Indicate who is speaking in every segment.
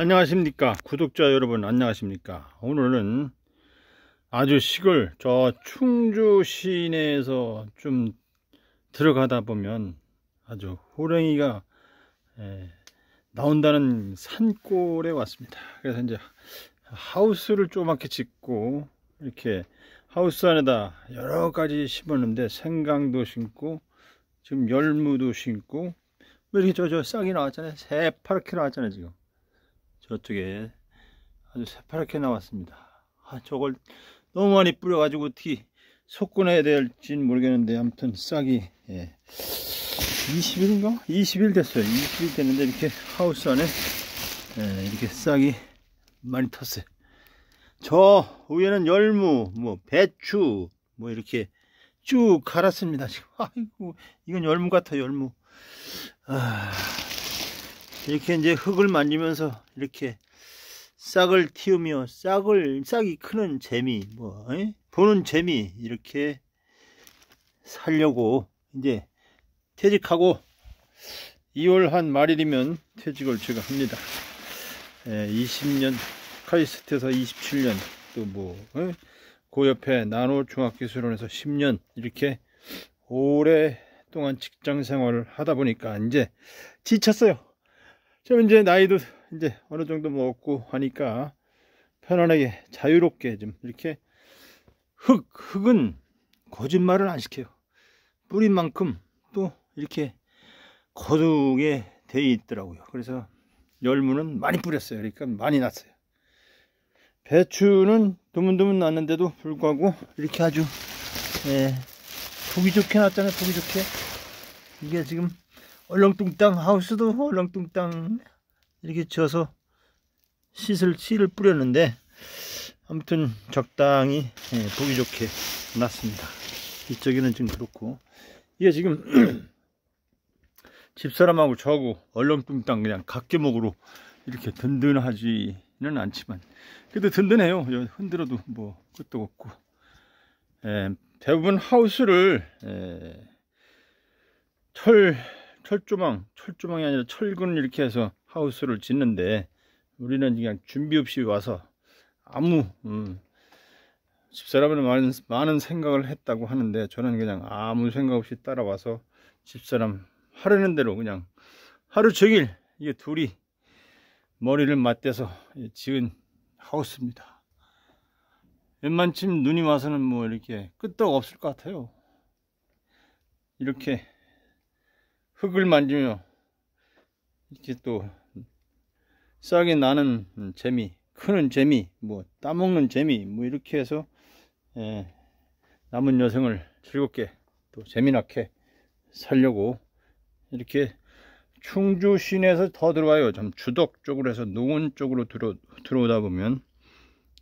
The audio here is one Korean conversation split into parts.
Speaker 1: 안녕하십니까 구독자 여러분 안녕하십니까 오늘은 아주 시골 저 충주 시내에서 좀 들어가다 보면 아주 호랭이가 에, 예, 나온다는 산골에 왔습니다 그래서 이제 하우스를 조그맣게 짓고 이렇게 하우스 안에다 여러 가지 심었는데 생강도 심고 지금 열무도 심고 왜 이렇게 저 저 싹이 나왔잖아요 새파랗게 나왔잖아요 지금 저쪽에 아주 새파랗게 나왔습니다 아 저걸 너무 많이 뿌려 가지고 어떻게 속구내야 될지 모르겠는데 아무튼 싹이 예. 20일인가? 20일 됐어요 20일 됐는데 이렇게 하우스 안에 예, 이렇게 싹이 많이 텄어요 저 위에는 열무 뭐 배추 뭐 이렇게 쭉 갈았습니다 지금 아이고 이건 열무 같아 열무 아... 이렇게 이제 흙을 만지면서 이렇게 싹을 틔우며 싹을 싹이 크는 재미 뭐 에? 보는 재미 이렇게 살려고 이제 퇴직하고 2월 한 말일이면 퇴직을 제가 합니다. 에, 예, 20년 카이스트에서 27년 또뭐그 옆에 나노중학기술원에서 10년 이렇게 오랫동안 직장 생활을 하다 보니까 이제 지쳤어요. 좀 이제 나이도 이제 어느 정도 먹고 하니까 편안하게 자유롭게 좀 이렇게 흙, 흙은 거짓말을 안 시켜요. 뿌린 만큼 또 이렇게 거두게 돼 있더라고요. 그래서 열무는 많이 뿌렸어요. 그러니까 많이 났어요. 배추는 드문드문 났는데도 불구하고 이렇게 아주 예, 보기 좋게 났잖아요. 보기 좋게. 이게 지금 얼렁뚱땅 하우스도 얼렁뚱땅 이렇게 지어서 씻을 씨를 뿌렸는데 아무튼 적당히 예, 보기 좋게 났습니다 이쪽에는 지금 그렇고 이게 지금 집사람하고 저하고 얼렁뚱땅 그냥 각계목으로 이렇게 든든하지는 않지만 그래도 든든해요 흔들어도 뭐 끝도 없고 에, 예, 대부분 하우스를 에, 예, 철 철조망, 철조망이 아니라 철근 이렇게 해서 하우스를 짓는데 우리는 그냥 준비 없이 와서 아무 음, 집사람은 많은, 많은 생각을 했다고 하는데 저는 그냥 아무 생각 없이 따라와서 집사람 하려는 대로 그냥 하루 종일 이게 둘이 머리를 맞대서 지은 하우스입니다. 웬만치 눈이 와서는 뭐 이렇게 끄떡 없을 것 같아요. 이렇게 흙을 만지며 이렇게 또 싹이 나는 재미 크는 재미 뭐 따먹는 재미 뭐 이렇게 해서 예, 남은 여생을 즐겁게 또 재미나게 살려고 이렇게 충주 시내에서 더 들어와요 좀 주덕 쪽으로 해서 노원 쪽으로 들어, 들어오다 보면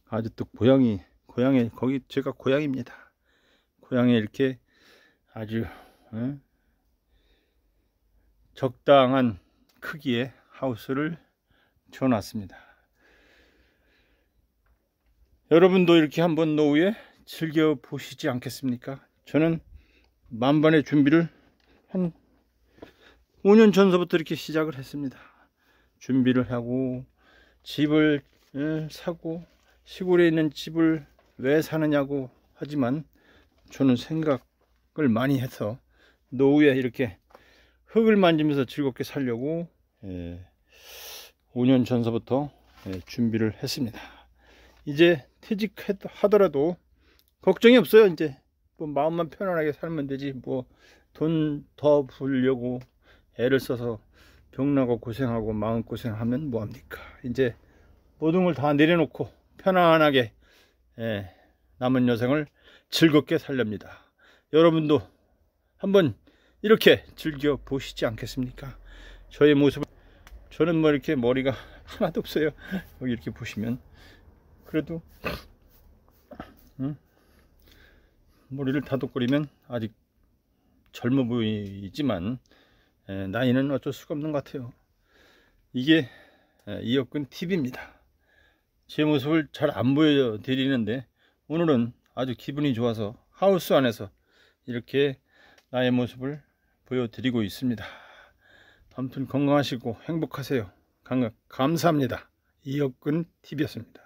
Speaker 1: 아주 또 고향이 고향에 거기 제가 고향입니다 고향에 이렇게 아주 예? 적당한 크기의 하우스를 줘놨습니다. 여러분도 이렇게 한번 노후에 즐겨 보시지 않겠습니까? 저는 만반의 준비를 한 5년 전서부터 이렇게 시작을 했습니다. 준비를 하고 집을 예, 사고 시골에 있는 집을 왜 사느냐고 하지만 저는 생각을 많이 해서 노후에 이렇게 흙을 만지면서 즐겁게 살려고 예, 5년 전서부터 예, 준비를 했습니다. 이제 퇴직하더라도 걱정이 없어요. 이제 뭐 마음만 편안하게 살면 되지 뭐 돈 더 벌려고 애를 써서 병나고 고생하고 마음고생하면 뭐합니까 이제 모든 걸 다 내려놓고 편안하게 예, 남은 여생을 즐겁게 살렵니다 여러분도 한번 이렇게 즐겨 보시지 않겠습니까 저의 모습 저는 뭐 이렇게 머리가 하나도 없어요 여기 뭐 이렇게 보시면 그래도 음, 머리를 다독거리면 아직 젊어 보이지만 에, 나이는 어쩔 수가 없는 것 같아요 이게 이어끈 팁입니다 제 모습을 잘 안 보여드리는데 오늘은 아주 기분이 좋아서 하우스 안에서 이렇게 나의 모습을 보여드리고 있습니다. 아무튼 건강하시고 행복하세요. 감사합니다. 이혁근 TV였습니다.